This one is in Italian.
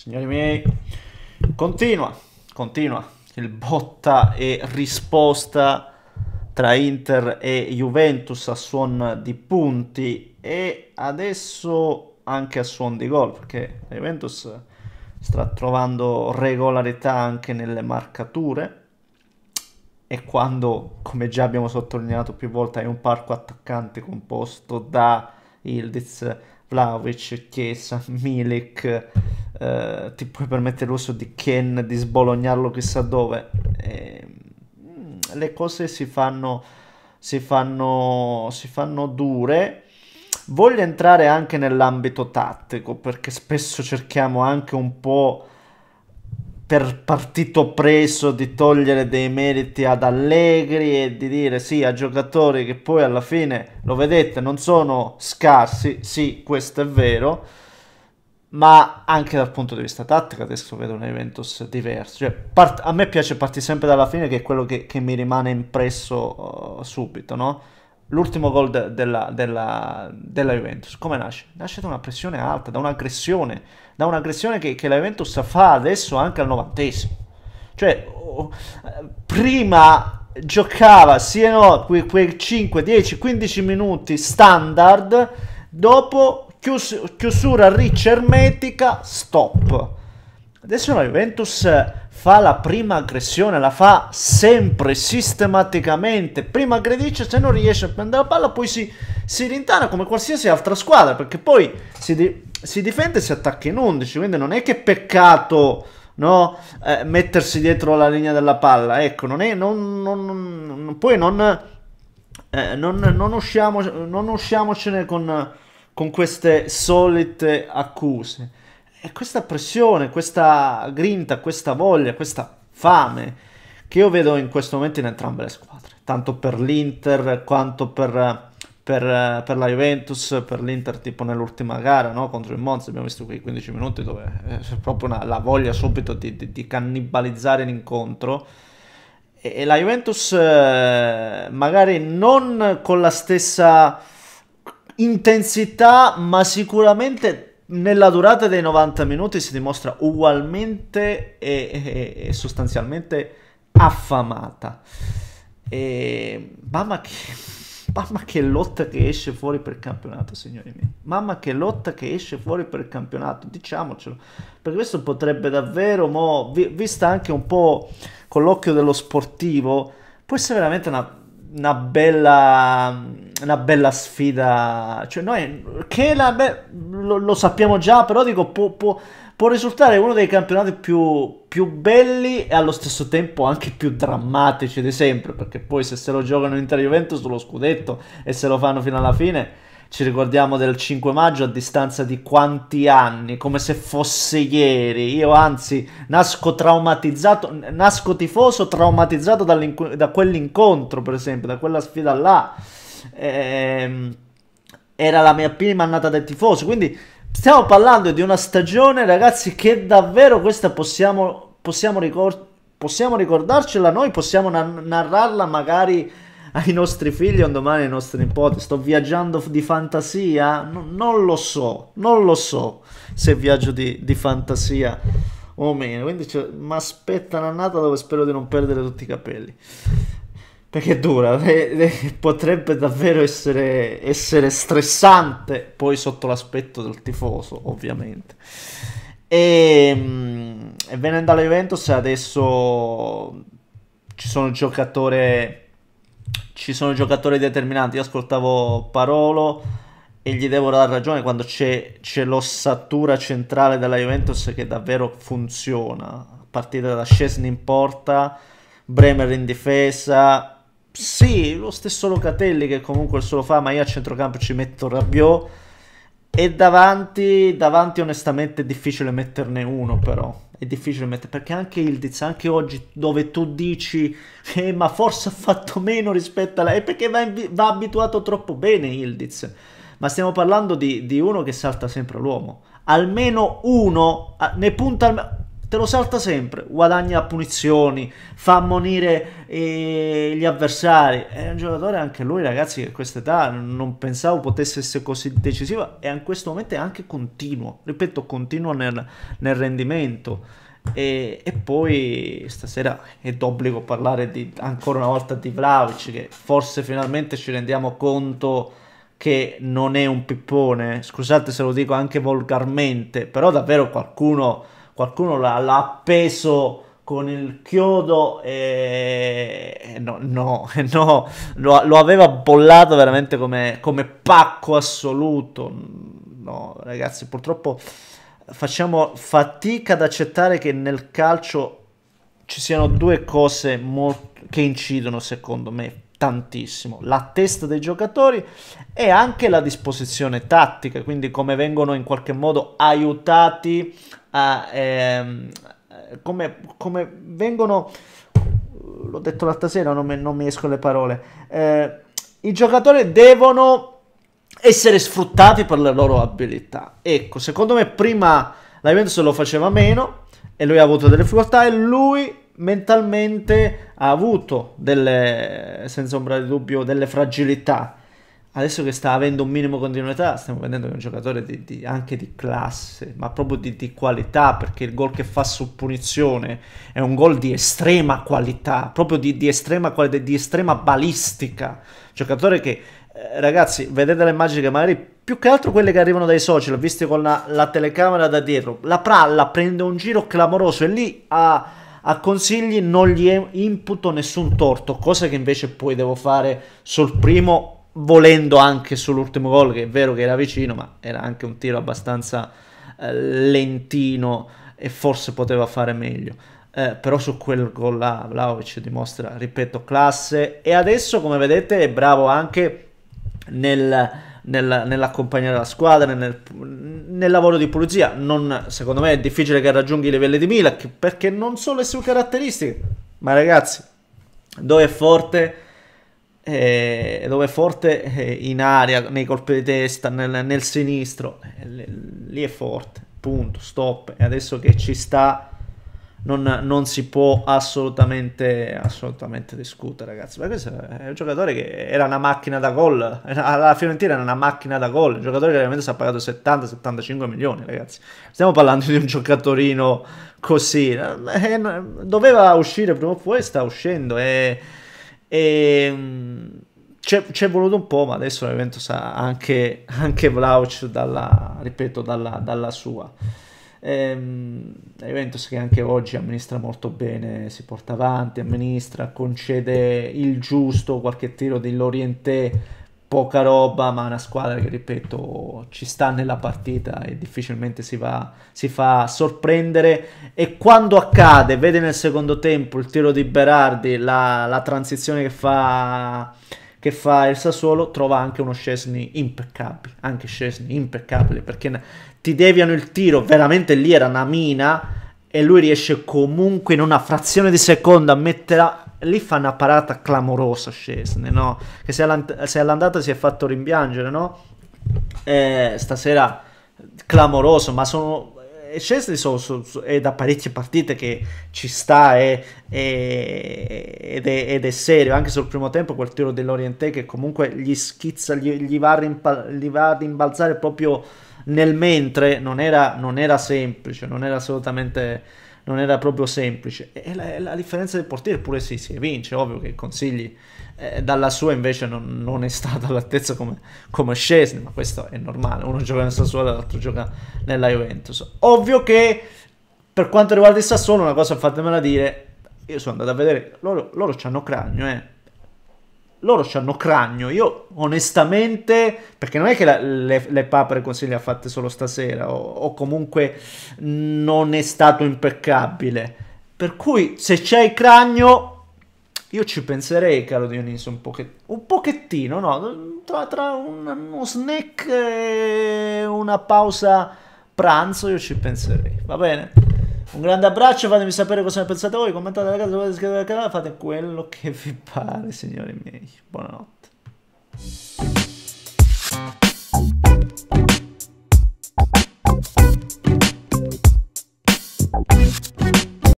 Signori miei, continua, continua il botta e risposta tra Inter e Juventus a suon di punti e adesso anche a suon di gol perché la Juventus sta trovando regolarità anche nelle marcature e quando, come già abbiamo sottolineato più volte, hai un parco attaccante composto da Ildiz, Vlaovic, Chiesa, Milik eh, ti puoi permettere l'uso di Ken, di sbolognarlo chissà dove. E, mm, le cose si fanno, si fanno, si fanno dure. Voglio entrare anche nell'ambito tattico perché spesso cerchiamo anche un po' per partito preso di togliere dei meriti ad Allegri e di dire sì a giocatori che poi alla fine lo vedete non sono scarsi, sì questo è vero, ma anche dal punto di vista tattico adesso vedo una Juventus diversa Cioè, part- a me piace partire sempre dalla fine, che è quello che, che mi rimane impresso uh, subito, no? L'ultimo gol de- della, della, della, Juventus, come nasce? Nasce da una pressione alta, da un'aggressione, da un'aggressione che, che la Juventus fa adesso anche al novantesimo. Cioè, oh, prima giocava, sì e no, quei, quei 5, 10, 15 minuti standard, dopo Chius chiusura riccia ermetica, stop. Adesso la Juventus fa la prima aggressione, la fa sempre, sistematicamente. Prima aggredisce, se non riesce a prendere la palla, poi si, si rintana come qualsiasi altra squadra, perché poi si, di si difende e si attacca in 11, quindi non è che peccato... No? Eh, mettersi dietro la linea della palla, ecco, non è, non, non, non, poi non, eh, non, non, usciamo, non usciamocene con, con queste solite accuse. E questa pressione, questa grinta, questa voglia, questa fame che io vedo in questo momento in entrambe le squadre, tanto per l'Inter quanto per, per, per, la Juventus, per l'Inter tipo nell'ultima gara no? contro il Monza, abbiamo visto quei 15 minuti dove eh, c'è proprio una, la voglia subito di, di, di cannibalizzare l'incontro. E, la Juventus eh, magari non con la stessa intensità, ma sicuramente nella durata dei 90 minuti si dimostra ugualmente e, e, e sostanzialmente affamata. E, mamma che, mamma che lotta che esce fuori per campionato, signori miei. Mamma che lotta che esce fuori per campionato, diciamocelo. Perché questo potrebbe davvero, mo, vi, vista anche un po' con l'occhio dello sportivo, può essere veramente una una bella, una bella sfida. Cioè, noi, Kela, beh, lo, lo, sappiamo già, però dico, può, può, può risultare uno dei campionati più, più, belli e allo stesso tempo anche più drammatici di sempre, perché poi se se lo giocano Inter Juventus sullo scudetto e se lo fanno fino alla fine ci ricordiamo del 5 maggio a distanza di quanti anni, come se fosse ieri. Io anzi nasco traumatizzato, nasco tifoso traumatizzato da quell'incontro, per esempio, da quella sfida là. Ehm, era la mia prima annata del tifoso, quindi stiamo parlando di una stagione, ragazzi, che davvero questa possiamo, possiamo, ricor- possiamo ricordarcela noi, possiamo na- narrarla magari ai nostri figli o domani ai nostri nipoti. Sto viaggiando di fantasia? No, non lo so, non lo so se viaggio di, di fantasia o meno. Quindi cioè, mi aspetta un'annata dove spero di non perdere tutti i capelli. Perché dura, eh, eh, potrebbe davvero essere, essere stressante, poi sotto l'aspetto del tifoso, ovviamente. E, ehm, e venendo alla Juventus adesso ci sono giocatori ci sono giocatori determinanti. Io ascoltavo Parolo e gli devo dare ragione quando c'è, c'è l'ossatura centrale della Juventus che davvero funziona. Partita da Scesni in porta, Bremer in difesa. Sì, lo stesso Locatelli che comunque il solo fa, ma io a centrocampo ci metto Rabiot. E davanti, davanti onestamente è difficile metterne uno però è difficile mettere perché anche Ildiz, anche oggi dove tu dici eh, ma forse ha fatto meno rispetto alla è perché va, va abituato troppo bene Ildiz, ma stiamo parlando di, di uno che salta sempre l'uomo, almeno uno, ne punta almeno te lo salta sempre, guadagna punizioni, fa ammonire eh, gli avversari. È un giocatore anche lui, ragazzi, che a questa età non pensavo potesse essere così decisivo e in questo momento è anche continuo, ripeto, continuo nel, nel rendimento. E, e, poi stasera è d'obbligo parlare di, ancora una volta di Vlaovic, che forse finalmente ci rendiamo conto che non è un pippone, scusate se lo dico anche volgarmente, però davvero qualcuno qualcuno l'ha, l'ha appeso con il chiodo e no, no, no lo, lo, aveva bollato veramente come, come pacco assoluto. No, ragazzi, purtroppo facciamo fatica ad accettare che nel calcio ci siano due cose molto, che incidono secondo me tantissimo, la testa dei giocatori e anche la disposizione tattica, quindi come vengono in qualche modo aiutati a, ehm, come, come, vengono, l'ho detto l'altra sera, non mi, non mi escono le parole, eh, i giocatori devono essere sfruttati per le loro abilità. Ecco, secondo me prima la Juventus lo faceva meno e lui ha avuto delle difficoltà e lui mentalmente ha avuto delle, senza ombra di dubbio, delle fragilità adesso che sta avendo un minimo continuità, stiamo vedendo che è un giocatore di, di, anche di classe, ma proprio di, di, qualità, perché il gol che fa su punizione è un gol di estrema qualità, proprio di, estrema qualità, di estrema balistica. Giocatore che, eh, ragazzi, vedete le immagini che magari più che altro quelle che arrivano dai social, viste con la, la telecamera da dietro, la pralla prende un giro clamoroso e lì ha a consigli non gli imputo nessun torto, cosa che invece poi devo fare sul primo volendo anche sull'ultimo gol, che è vero che era vicino, ma era anche un tiro abbastanza eh, lentino e forse poteva fare meglio. Eh, però su quel gol là Vlaovic dimostra, ripeto, classe e adesso come vedete è bravo anche nel, nel, nell'accompagnare la squadra, nel, nel, lavoro di pulizia. Non, secondo me è difficile che raggiunga i livelli di Milak perché non sono le sue caratteristiche, ma ragazzi, dove è forte eh, dove è forte eh, in aria, nei colpi di testa, nel, nel sinistro, eh, lì è forte, punto, stop. E adesso che ci sta, non, non si può assolutamente, assolutamente discutere, ragazzi. Ma questo è un giocatore che era una macchina da gol, la Fiorentina era una macchina da gol, un giocatore che veramente si è pagato 70-75 milioni, ragazzi. Stiamo parlando di un giocatorino così, eh, eh, doveva uscire prima o poi, sta uscendo e... E, ehm, c'è, c'è, voluto un po', ma adesso la Juventus ha anche, anche Vlauch dalla, ripeto, dalla, dalla sua. Ehm, la Juventus che anche oggi amministra molto bene, si porta avanti, amministra, concede il giusto, qualche tiro dell'Orientè poca roba, ma una squadra che, ripeto, ci sta nella partita e difficilmente si, va, si fa sorprendere. E quando accade, vede nel secondo tempo il tiro di Berardi, la, la transizione che fa, che fa il Sassuolo, trova anche uno Scesni impeccabile, anche Scesni impeccabile, perché ti deviano il tiro, veramente lì era una mina, e lui riesce comunque in una frazione di secondo a metterla lì fa una parata clamorosa Scesne, no? Che se, all'andata si è fatto rimpiangere, no? E eh, stasera clamoroso, ma sono... Eh, Scesni so, so, so, è da parecchie partite che ci sta è, è, ed, è, ed, è, serio, anche sul primo tempo quel tiro dell'Orientè che comunque gli schizza, gli, gli va a rimbalzare proprio nel mentre, non era, non era semplice, non era assolutamente non era proprio semplice. E la, la differenza del portiere pure sì, si vince, ovvio che consigli eh, dalla sua invece non, non è stata all'altezza come, come Scesni, ma questo è normale, uno gioca nel Sassuolo e l'altro gioca nella Juventus. Ovvio che per quanto riguarda il Sassuolo, una cosa fatemela dire, io sono andato a vedere, loro, loro hanno cranio, eh loro hanno cragno. Io onestamente, perché non è che la, le, le papere così le ha fatte solo stasera, o, o, comunque non è stato impeccabile. Per cui se c'è il cragno, io ci penserei, caro Dioniso, un, poche, un pochettino, no? Tra, tra un, uno snack e una pausa pranzo, io ci penserei, va bene? Un grande abbraccio, fatemi sapere cosa ne pensate voi, commentate, ragazzi, iscrivetevi al canale, fate quello che vi pare, signori miei. Buonanotte.